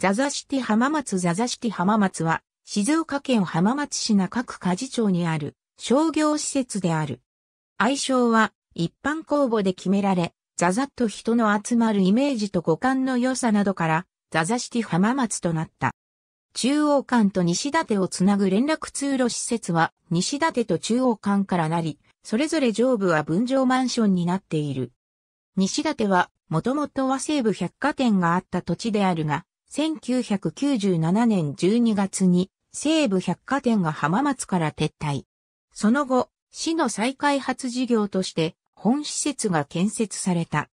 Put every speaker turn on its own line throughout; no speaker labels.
ザザシティ浜松ザザシティ浜松は、静岡県浜松市中区梶町にある商業施設である。愛称は一般公募で決められ、ザザッと人の集まるイメージと五感の良さなどから、ザザシティ浜松となった。中央間と西館をつなぐ連絡通路施設は西館と中央館からなり、それぞれ上部は分譲マンションになっている。西館はもともと和西部百貨店があった土地であるが、1997年12月に西武百貨店が浜松から撤退。その後、市の再開発事業として本施設が建設された。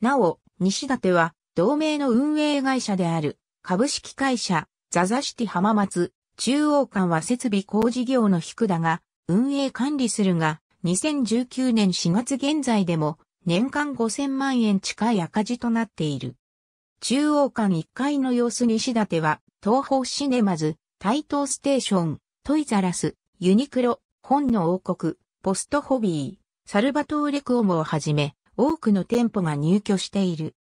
なお、西立は同盟の運営会社である株式会社ザザシティ浜松中央館は設備工事業の低だが運営管理するが2019年4月現在でも年間5000万円近い赤字となっている。中央館1階の様子西館は、東方シネマズ、台東ステーション、トイザラス、ユニクロ、本の王国、ポストホビー、サルバトーレクオムをはじめ、多くの店舗が入居している。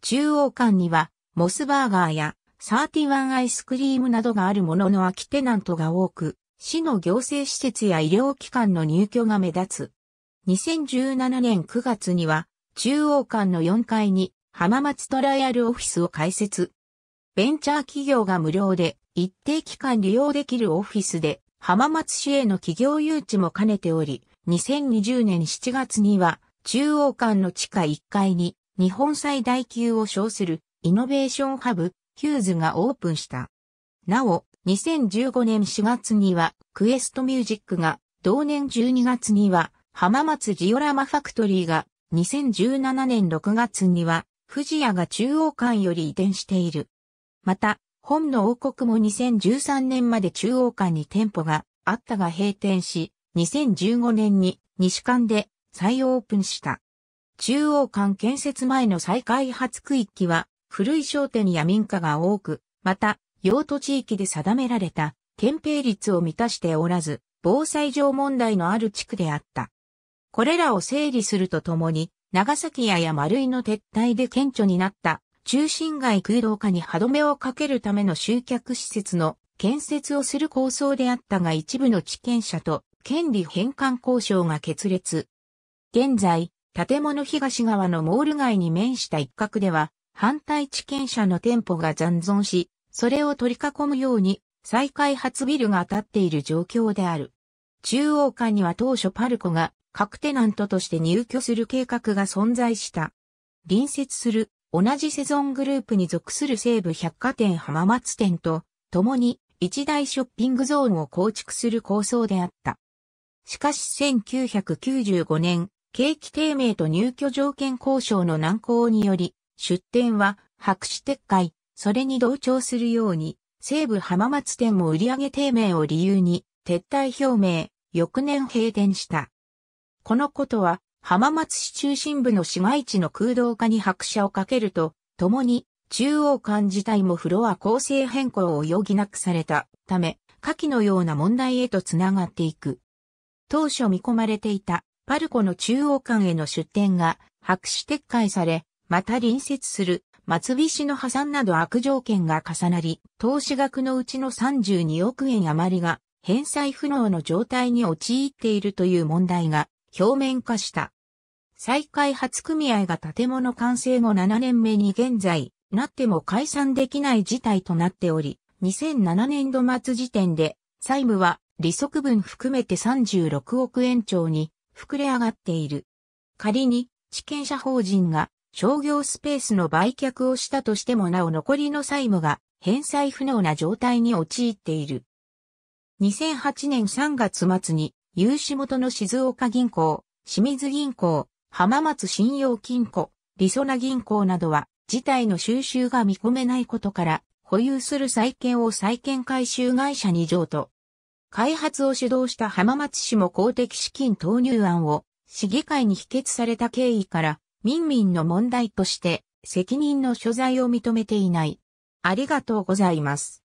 中央館には、モスバーガーや、サーティワンアイスクリームなどがあるものの空きテナントが多く、市の行政施設や医療機関の入居が目立つ。2017年9月には、中央館の4階に浜松トライアルオフィスを開設。ベンチャー企業が無料で一定期間利用できるオフィスで浜松市への企業誘致も兼ねており、2020年7月には中央間の地下1階に日本最大級を称するイノベーションハブヒューズがオープンした。なお、2015年4月にはクエストミュージックが、同年12月には浜松ジオラマファクトリーが、2017年6月には富士屋が中央館より移転している。また、本の王国も2013年まで中央館に店舗があったが閉店し、2015年に西館で再オープンした。中央館建設前の再開発区域は、古い商店や民家が多く、また、用途地域で定められた、憲兵率を満たしておらず、防災上問題のある地区であった。これらを整理するとともに、長崎屋や丸井の撤退で顕著になった中心街空洞化に歯止めをかけるための集客施設の建設をする構想であったが一部の地権者と権利返還交渉が決裂。現在、建物東側のモール街に面した一角では、反対地権者の店舗が残存し、それを取り囲むように再開発ビルが建っている状況である。中央間には当初パルコが各テナントとして入居する計画が存在した。隣接する同じセゾングループに属する西部百貨店浜松店と共に一大ショッピングゾーンを構築する構想であった。しかし1995年、景気低迷と入居条件交渉の難航により、出店は白紙撤回、それに同調するように、西部浜松店も売上低迷を理由に撤退表明、翌年閉店した。このことは浜松市中心部の市街地の空洞化に拍車をかけると、共に中央間自体もフロア構成変更を余儀なくされたため、下記のような問題へとつながっていく。当初見込まれていたパルコの中央間への出店が白紙撤回され、また隣接する松菱の破産など悪条件が重なり、投資額のうちの32億円余りが返済不能の状態に陥っているという問題が表面化した。再開発組合が建物完成後7年目に現在、なっても解散できない事態となっており、2007年度末時点で、債務は利息分含めて36億円超に膨れ上がっている。仮に、地権者法人が商業スペースの売却をしたとしてもなお残りの債務が返済不能な状態に陥っている。2008年3月末に融資元の静岡銀行、清水銀行、浜松信用金庫、りそな銀行などは、事態の収集が見込めないことから、保有する債券を債券回収会社に譲渡。開発を主導した浜松市も公的資金投入案を、市議会に否決された経緯から、民民の問題として、責任の所在を認めていない。ありがとうございます。